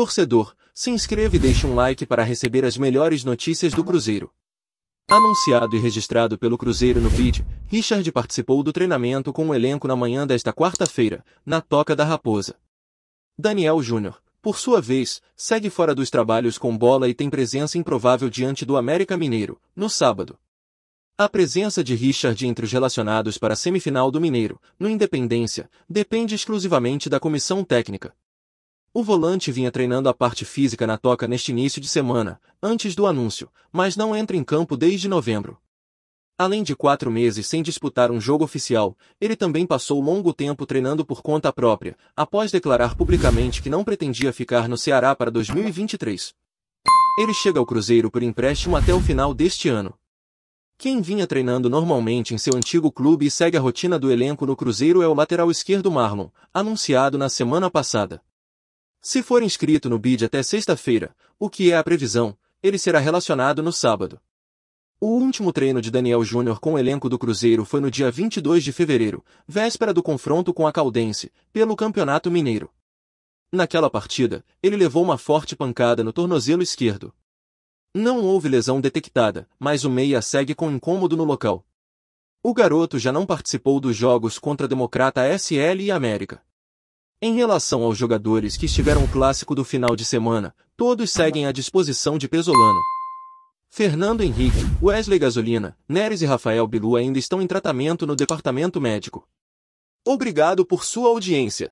Torcedor, se inscreva e deixe um like para receber as melhores notícias do Cruzeiro. Anunciado e registrado pelo Cruzeiro no vídeo, Richard participou do treinamento com o elenco na manhã desta quarta-feira, na Toca da Raposa. Daniel Júnior, por sua vez, segue fora dos trabalhos com bola e tem presença improvável diante do América Mineiro, no sábado. A presença de Richard entre os relacionados para a semifinal do Mineiro, no Independência, depende exclusivamente da comissão técnica, o volante vinha treinando a parte física na toca neste início de semana, antes do anúncio, mas não entra em campo desde novembro. Além de quatro meses sem disputar um jogo oficial, ele também passou longo tempo treinando por conta própria, após declarar publicamente que não pretendia ficar no Ceará para 2023. Ele chega ao Cruzeiro por empréstimo até o final deste ano. Quem vinha treinando normalmente em seu antigo clube e segue a rotina do elenco no Cruzeiro é o lateral esquerdo Marlon, anunciado na semana passada. Se for inscrito no BID até sexta-feira, o que é a previsão, ele será relacionado no sábado. O último treino de Daniel Júnior com o elenco do Cruzeiro foi no dia 22 de fevereiro, véspera do confronto com a Caldense, pelo Campeonato Mineiro. Naquela partida, ele levou uma forte pancada no tornozelo esquerdo. Não houve lesão detectada, mas o meia segue com incômodo no local. O garoto já não participou dos jogos contra a Democrata SL e América. Em relação aos jogadores que estiveram o clássico do final de semana, todos seguem à disposição de Pesolano. Fernando Henrique, Wesley Gasolina, Neres e Rafael Bilu ainda estão em tratamento no departamento médico. Obrigado por sua audiência.